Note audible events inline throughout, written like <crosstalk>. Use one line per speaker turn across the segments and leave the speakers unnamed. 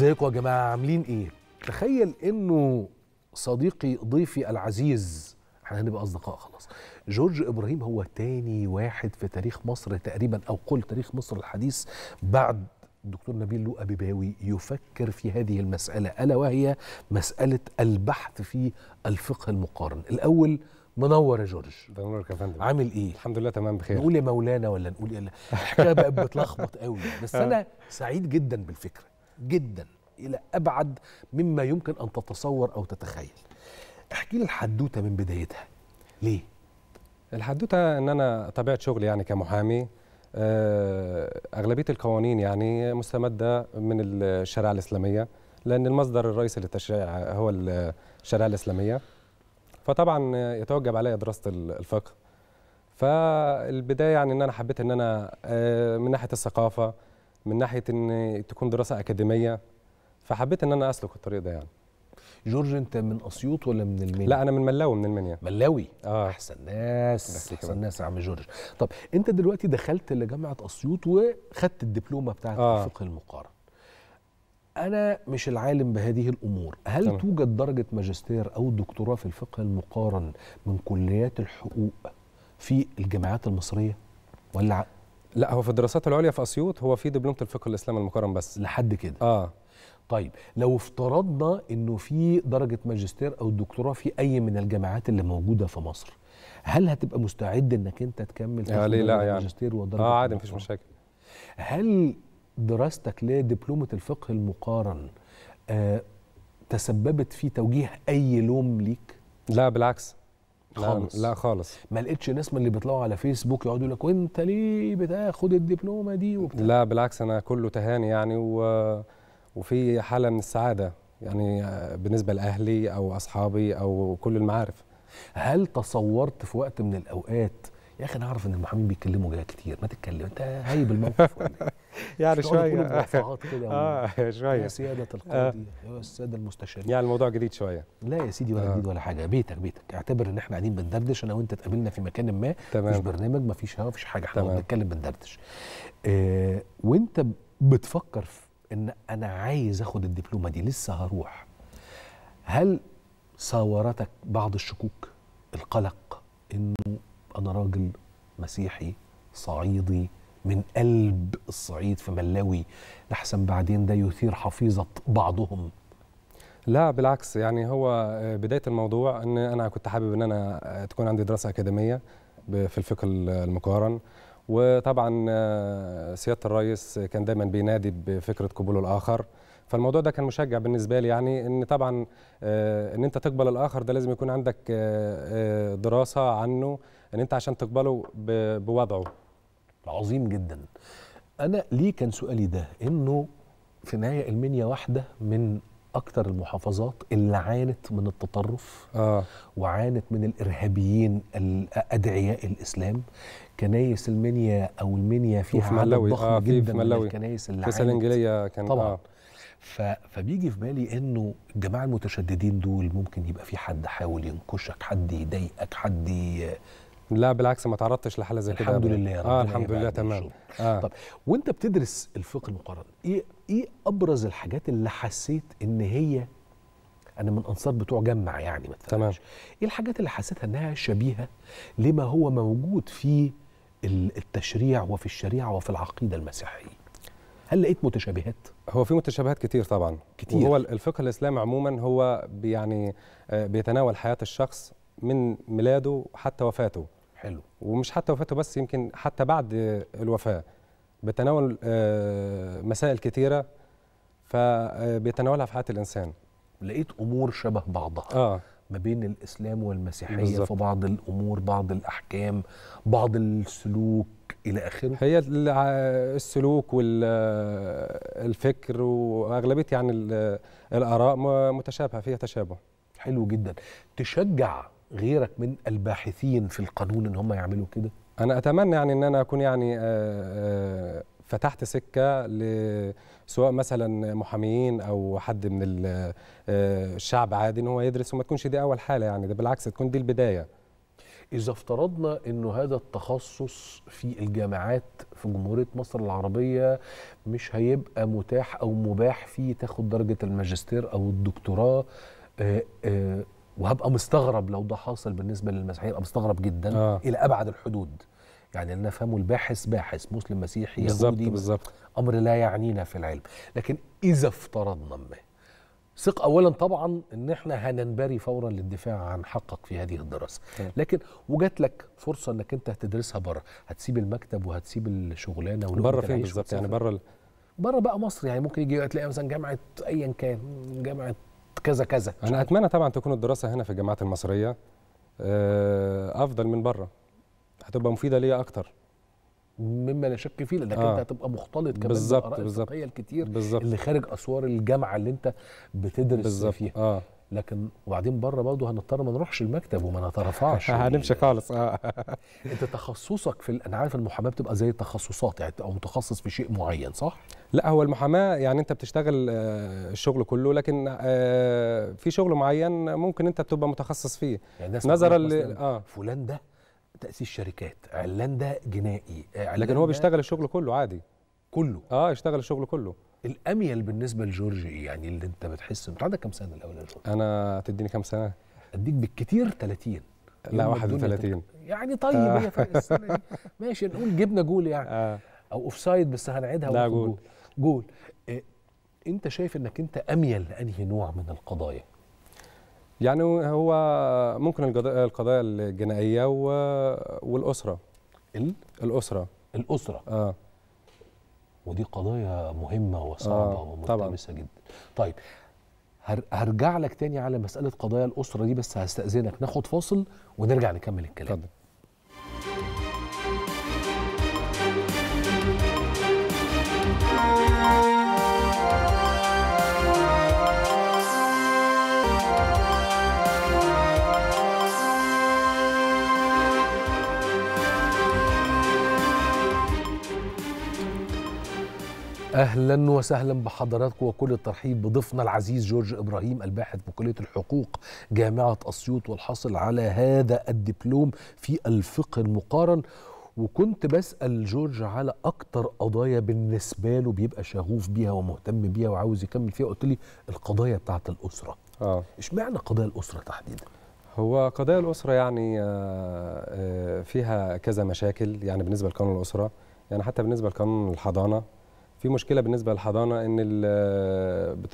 ازيكم يا جماعه عاملين ايه تخيل انه صديقي ضيفي العزيز احنا هنبقى اصدقاء خلاص جورج ابراهيم هو تاني واحد في تاريخ مصر تقريبا او قل تاريخ مصر الحديث بعد الدكتور نبيل لو أبيباوي يفكر في هذه المسألة ألا وهي مسألة البحث في الفقه المقارن الأول منور يا جورج منورك يا فندم عامل ايه الحمد لله تمام بخير نقول يا مولانا ولا نقول ايه الحكايه بقت بتلخبط قوي بس آه. انا سعيد جدا بالفكره جدا الى ابعد مما يمكن ان تتصور او تتخيل احكي لي الحدوته من بدايتها ليه
الحدوته ان انا طبيعه شغلي يعني كمحامي آه، اغلبيه القوانين يعني مستمده من الشريعه الاسلاميه لان المصدر الرئيسي للتشريع هو الشريعه الاسلاميه فطبعا يتوجب علي دراسه الفقه فالبدايه يعني ان انا حبيت ان انا آه، من ناحيه الثقافه من ناحيه ان تكون دراسه اكاديميه فحبيت ان انا اسلك الطريق
ده يعني جورج انت من اسيوط ولا من المنيا؟ لا انا من ملاوي من المنيا ملاوي اه احسن ناس احسن ناس يا عم جورج طب انت دلوقتي دخلت لجامعه اسيوط وخدت الدبلومه بتاعت آه. الفقه المقارن انا مش العالم بهذه الامور هل طبعا. توجد درجه ماجستير او دكتوراه في الفقه المقارن من كليات الحقوق في الجامعات المصريه ولا
لا هو في الدراسات العليا
في اسيوط هو في دبلومه الفقه الاسلامي المكرم بس لحد كده اه طيب لو افترضنا انه في درجه ماجستير او دكتوراه في اي من الجامعات اللي موجوده في مصر هل هتبقى مستعد انك انت تكمل في آه، لا يعني. ماجستير ودرجه اه عادي مفيش مشاكل هل دراستك لدبلومه الفقه المقارن آه تسببت في توجيه اي لوم ليك لا بالعكس خالص لا, خالص ما لقيتش ناس من اللي بيطلعوا على فيسبوك يقعدوا يقول لك وانت ليه بتاخد الدبلومه دي وبتاع
لا بالعكس انا كله تهاني يعني و... وفي حاله من السعاده يعني
بالنسبه لاهلي او اصحابي او كل المعارف هل تصورت في وقت من الاوقات يا اخي انا اعرف ان المحامين بيتكلموا جاي كتير ما تتكلم انت هايب الموقف ولا إيه؟ <laughs> يعني شويه كده <laughs> اه شويه يا سياده القاضي آه. يا الساده المستشارين يعني
الموضوع جديد شويه
لا يا سيدي ولا آه. جديد ولا حاجه بيتك بيتك اعتبر ان احنا قاعدين بندردش انا وانت اتقابلنا في مكان ما تمام. مفيش برنامج مفيش هوا مفيش حاجه احنا بنتكلم بندردش آه وانت بتفكر في ان انا عايز اخد الدبلومه دي لسه هروح هل صاورتك بعض الشكوك القلق انه انا راجل مسيحي صعيدي من قلب الصعيد في ملاوي لحسن بعدين ده يثير حفيظه بعضهم
لا بالعكس يعني هو آه، بدايه الموضوع ان انا كنت حابب ان انا آه، تكون عندي دراسه اكاديميه في الفقه المقارن وطبعا آه، سياده الرئيس كان دايما بينادي بفكره قبول الاخر فالموضوع ده كان مشجع بالنسبه لي يعني ان طبعا ان انت تقبل الاخر ده لازم يكون عندك دراسه عنه ان يعني انت عشان تقبله بوضعه
عظيم جدا انا ليه كان سؤالي ده انه في النهايه المنيا واحده من اكتر المحافظات اللي عانت من التطرف آه. وعانت من الارهابيين الادعياء الاسلام كنايس المنيا او المنيا فيها في عدد ضخم آه جدا في من الكنايس اللي في سلنجليه كان طبعا آه. فبيجي في بالي انه الجماعه المتشددين دول ممكن يبقى في حد حاول ينكشك حد يضايقك حد
لا بالعكس ما تعرضتش لحاله
زي كده الحمد لله يا رب اه الحمد لله تمام آه. طب وانت بتدرس الفقه المقارن ايه ايه ابرز الحاجات اللي حسيت ان هي انا من انصار بتوع جمع يعني ما تمام ايه الحاجات اللي حسيتها انها شبيهه لما هو موجود في التشريع وفي الشريعه وفي العقيده المسيحيه هل لقيت متشابهات؟ هو في متشابهات
كتير طبعا كتير هو الفقه الاسلامي عموما هو يعني آه، بيتناول حياه الشخص من ميلاده حتى وفاته حلو ومش حتى وفاته بس يمكن حتى بعد الوفاه بتناول آه، مسائل كثيره فبيتناولها في حياه الانسان
لقيت امور شبه بعضها آه. ما بين الاسلام والمسيحيه بالزبط. في بعض الامور بعض الاحكام بعض السلوك الى اخره هي آه،
السلوك والفكر آه، واغلبيه يعني الاراء
متشابهه فيها تشابه حلو جدا تشجع غيرك من الباحثين في القانون ان هم يعملوا كده
انا اتمنى يعني ان انا اكون يعني آه، آه، فتحت سكه سواء مثلا محاميين او حد من آه، الشعب عادي ان هو يدرس وما تكونش دي اول حاله يعني ده بالعكس تكون دي البدايه
اذا افترضنا انه هذا التخصص في الجامعات في جمهوريه مصر العربيه مش هيبقى متاح او مباح فيه تاخد درجه الماجستير او الدكتوراه وهبقى مستغرب لو ده حاصل بالنسبه للمسيحيه هبقى مستغرب جدا آه. الى ابعد الحدود يعني اللي فهمه الباحث باحث مسلم مسيحي يهودي بالظبط امر لا يعنينا في العلم لكن اذا افترضنا ما ثق اولا طبعا ان احنا هننبري فورا للدفاع عن حقك في هذه الدراسه طيب. لكن وجات لك فرصه انك انت هتدرسها بره هتسيب المكتب وهتسيب الشغلانه بره فين بالظبط يعني بره بره بقى مصر يعني ممكن يجي تلاقي مثلا جامعه ايا كان جامعه
كذا كذا انا اتمنى طبعا تكون الدراسه هنا في الجامعات المصريه آه، افضل
من بره هتبقى مفيده ليا اكتر مما لا شك فيه لانك آه. انت هتبقى مختلط كمان بالظبط بالظبط الكتير بالزبط. اللي خارج اسوار الجامعه اللي انت بتدرس بالزبط. فيها آه. لكن وبعدين بره برضه هنضطر ما نروحش المكتب وما نترفعش <laughs> هنمشي خالص آه. <laughs> انت تخصصك في انا عارف المحاماه بتبقى زي التخصصات يعني او متخصص في
شيء معين صح؟ لا هو المحاماه يعني انت بتشتغل آه، الشغل كله لكن آه، في شغل معين ممكن انت بتبقى متخصص فيه يعني نظرا ل
اه فلان ده تاسيس شركات علان ده جنائي علان لكن هو بيشتغل الشغل كله عادي كله اه يشتغل الشغل كله الاميل بالنسبه لجورج ايه يعني اللي انت بتحس انت عندك كام سنه الاول يا جورج
انا هتديني كام سنه اديك بالكتير
30 لا 31 يعني طيب آه. هي فرق السنه دي <laughs> ماشي نقول جبنا جول يعني آه. او اوف سايد بس هنعيدها لا جول جول, جول. إيه انت شايف انك انت اميل لانهي نوع من القضايا
يعني هو ممكن القضايا الجنائيه
والاسره ال؟ الاسره الاسره اه ودي قضايا مهمه وصعبه آه وملتبسه جدا طيب هرجع لك تاني على مساله قضايا الاسره دي بس هستاذنك ناخد فاصل ونرجع نكمل الكلام طبعا. اهلا وسهلا بحضراتكم وكل الترحيب بضيفنا العزيز جورج ابراهيم الباحث بكليه الحقوق جامعه اسيوط والحاصل على هذا الدبلوم في الفقه المقارن وكنت بسال جورج على اكتر قضايا بالنسبه له بيبقى شغوف بيها ومهتم بيها وعاوز يكمل فيها قلت لي القضايا بتاعه الاسره اه اشمعنى قضايا الاسره تحديدا
هو قضايا الاسره يعني آه، آه، فيها كذا مشاكل يعني بالنسبه لقانون الاسره يعني حتى بالنسبه لقانون الحضانه في مشكله بالنسبه للحضانه ان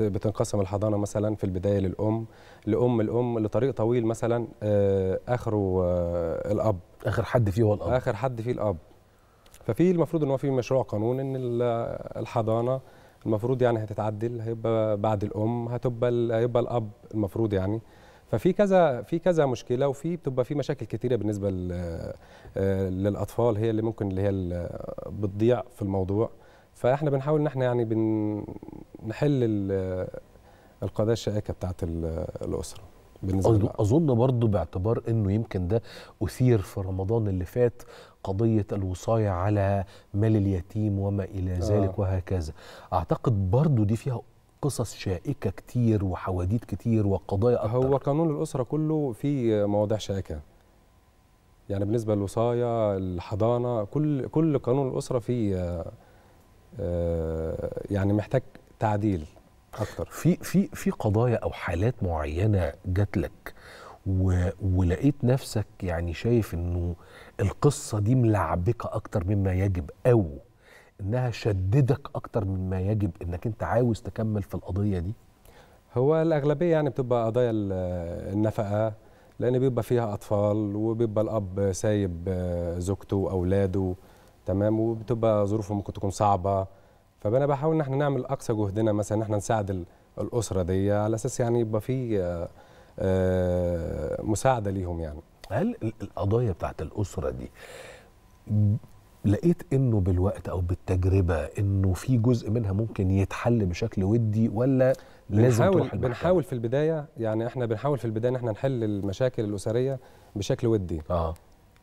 بتنقسم الحضانه مثلا في البدايه للام لام الام لطريق طويل مثلا آه، اخره آه، الاب اخر حد فيه هو الاب اخر حد فيه الاب ففي المفروض ان هو في مشروع قانون ان الحضانه المفروض يعني هتتعدل هيبقى بعد الام هتبقى هيبقى الاب المفروض يعني ففي كذا في كذا مشكله وفي بتبقى في مشاكل كتيره بالنسبه آه، للاطفال هي اللي ممكن اللي هي بتضيع في الموضوع فاحنا بنحاول ان احنا يعني بنحل القضايا الشائكه
بتاعت الاسره بالنسبه اظن برضه باعتبار انه يمكن ده اثير في رمضان اللي فات قضيه الوصايه على مال اليتيم وما الى آه. ذلك آه. وهكذا اعتقد برضه دي فيها قصص شائكه كتير وحواديت كتير وقضايا
أكتر. هو قانون الاسره كله فيه مواضيع شائكه يعني بالنسبه للوصايه الحضانه كل كل قانون الاسره فيه آه،
آه، يعني محتاج تعديل اكتر في في في قضايا او حالات معينه جات لك ولقيت نفسك يعني شايف انه القصه دي ملعبكه اكتر مما يجب او انها شددك اكتر مما يجب انك انت عاوز تكمل في القضيه دي
هو الاغلبيه يعني بتبقى قضايا النفقه لان بيبقى فيها اطفال وبيبقى الاب سايب آه، زوجته واولاده تمام وبتبقى ظروفه ممكن تكون صعبه فانا بحاول ان احنا نعمل اقصى جهدنا مثلا ان احنا نساعد الاسره دي على اساس يعني يبقى في آه، آه، مساعده ليهم يعني هل القضايا
بتاعت الاسره دي لقيت انه بالوقت او بالتجربه انه في جزء منها ممكن يتحل بشكل ودي ولا لازم بنحاول تروح
بنحاول في البدايه يعني احنا بنحاول في البدايه ان احنا نحل المشاكل الاسريه بشكل ودي اه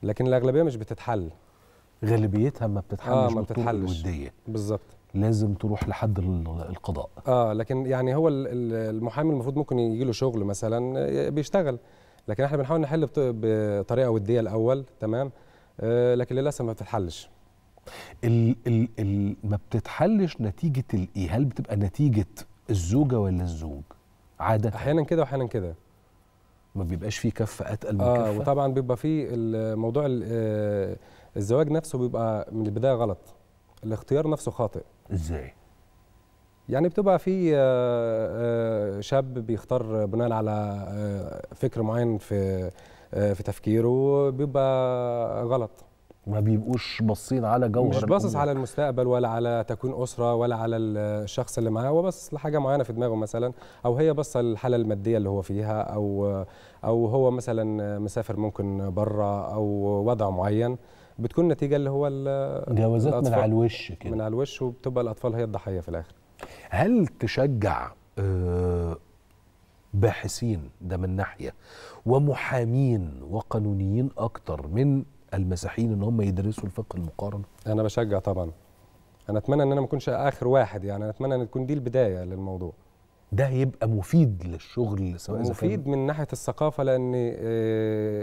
لكن الاغلبيه مش بتتحل
غالبيتها ما بتتحلش آه ما بتتحلش الوديه بالظبط لازم تروح لحد القضاء
اه لكن يعني هو المحامي المفروض ممكن يجي له شغل مثلا آه، بيشتغل لكن احنا بنحاول نحل بطريقه وديه الاول تمام آه لكن للاسف ما بتتحلش
ال ال ال ما بتتحلش نتيجه الايه هل بتبقى نتيجه الزوجه ولا الزوج عاده احيانا كده واحيانا كده ما بيبقاش فيه كف اتقل من آه كفه وطبعا
بيبقى فيه الموضوع آه، الزواج نفسه بيبقى من البدايه غلط الاختيار نفسه خاطئ ازاي يعني بتبقى في آه، آه، شاب بيختار بناء على آه، فكر معين في في تفكيره بيبقى غلط
ما بيبقوش باصين على جوهر مش باصص
على المستقبل ولا على تكوين اسره ولا على الشخص اللي معاه هو باصص لحاجه معينه في دماغه مثلا او هي باصه للحاله الماديه اللي هو فيها او او هو مثلا مسافر ممكن بره او وضع معين بتكون نتيجه اللي هو جوازات من على الوش كده من على الوش وبتبقى الاطفال هي الضحيه في الاخر
هل تشجع آه، باحثين ده من ناحيه ومحامين وقانونيين اكتر من المسيحيين ان هم يدرسوا الفقه المقارن
انا بشجع طبعا انا اتمنى ان انا ما اكونش اخر واحد يعني انا اتمنى ان تكون دي البدايه للموضوع
ده هيبقى مفيد للشغل سواء مفيد
من ناحيه الثقافه لان آه،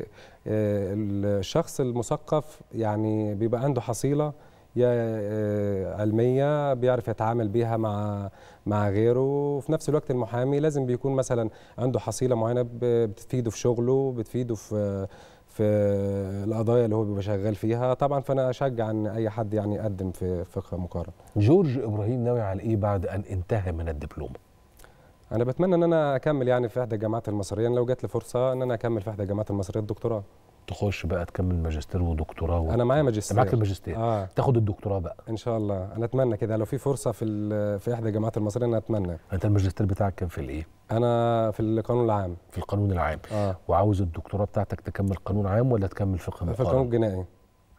آه، الشخص المثقف يعني بيبقى عنده حصيله يا آه، علميه بيعرف يتعامل بيها مع مع غيره وفي نفس الوقت المحامي لازم بيكون مثلا عنده حصيله معينه بتفيده في شغله بتفيده في في القضايا اللي هو بيبقى شغال فيها طبعا فانا اشجع ان اي حد يعني يقدم في فقه مقارن جورج
ابراهيم ناوي على ايه بعد ان انتهى من الدبلومه
انا بتمنى ان انا اكمل يعني في احدى الجامعات المصريه يعني لو جت لي فرصه ان انا اكمل في احدى الجامعات المصريه الدكتوراه
تخش بقى تكمل ماجستير ودكتوراه و... انا معايا ماجستير معاك الماجستير آه. تاخد الدكتوراه بقى ان شاء الله انا اتمنى كده
لو في فرصه في ال... في احدى الجامعات المصريه انا اتمنى انت الماجستير بتاعك كان في الايه
انا في القانون العام في القانون العام آه. وعاوز الدكتوراه بتاعتك تكمل قانون عام ولا تكمل فقه مقارنه في القانون الجنائي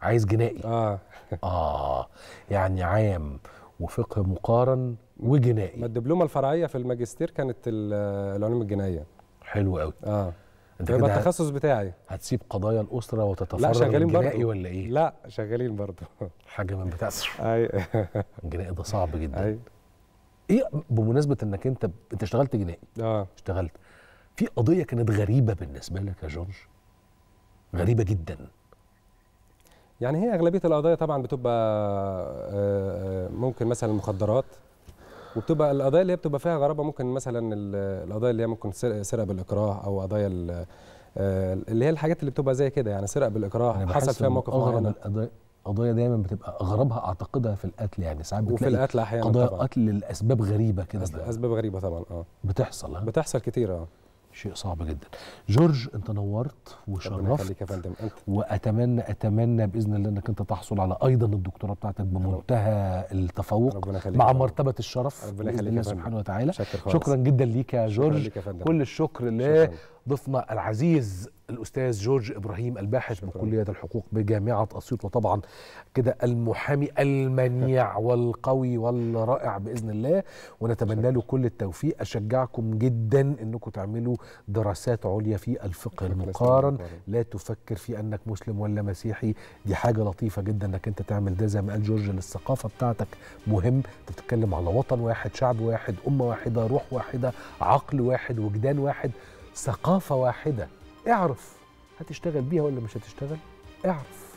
عايز جنائي اه اه يعني عام
وفقه مقارن وجنائي ما الدبلومه الفرعيه في الماجستير كانت العلوم
الجنائيه حلو قوي اه انت كده التخصص بتاعي هتسيب قضايا الاسره وتتفرغ لا شغالين برضه ولا ايه لا شغالين برضه <laughs> حاجه من بتاع ايوه <laughs> الجنائي ده صعب جدا أي. ايه بمناسبه انك انت انت اشتغلت جنائي اه اشتغلت في قضيه كانت غريبه بالنسبه لك يا جورج غريبه جدا
يعني هي اغلبيه القضايا طبعا بتبقى آه، آه، ممكن مثلا المخدرات وبتبقى القضايا اللي هي بتبقى فيها غرابه ممكن مثلا القضايا اللي هي ممكن سرقه بالاكراه او قضايا آه، اللي هي الحاجات اللي بتبقى زي كده يعني سرقه بالاكراه حصل فيها موقف معين
قضايا دايما بتبقى اغربها اعتقدها في القتل يعني ساعات بتلاقي وفي القتل احيانا قضايا قتل لاسباب غريبه كده اسباب
غريبه طبعا اه بتحصل ها بتحصل كتير اه
شيء صعب جدا جورج انت نورت وشرفت واتمنى اتمنى باذن الله انك انت تحصل على ايضا الدكتوراه بتاعتك بمنتهى التفوق مع مرتبه الشرف ربنا يخليك الله سبحانه وتعالى شكرا جدا ليك يا جورج كل الشكر ل ضيفنا العزيز الاستاذ جورج ابراهيم الباحث بكليه الحقوق بجامعه اسيوط وطبعا كده المحامي المنيع <laughs> والقوي والرائع باذن الله ونتمنى له كل التوفيق اشجعكم جدا انكم تعملوا دراسات عليا في الفقه المقارن لا تفكر في انك مسلم ولا مسيحي دي حاجه لطيفه جدا انك انت تعمل ده زي ما قال جورج للثقافه بتاعتك مهم انت بتتكلم على وطن واحد شعب واحد امه واحده روح واحده عقل واحد وجدان واحد ثقافة واحدة اعرف هتشتغل بيها ولا مش هتشتغل اعرف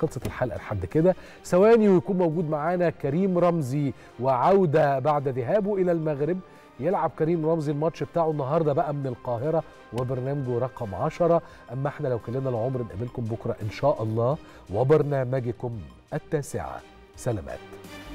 خلصت الحلقة لحد كده ثواني ويكون موجود معانا كريم رمزي وعودة بعد ذهابه إلى المغرب يلعب كريم رمزي الماتش بتاعه النهارده بقى من القاهره وبرنامجه رقم 10 اما احنا لو كلنا العمر نقابلكم بكره ان شاء الله وبرنامجكم التاسعه سلامات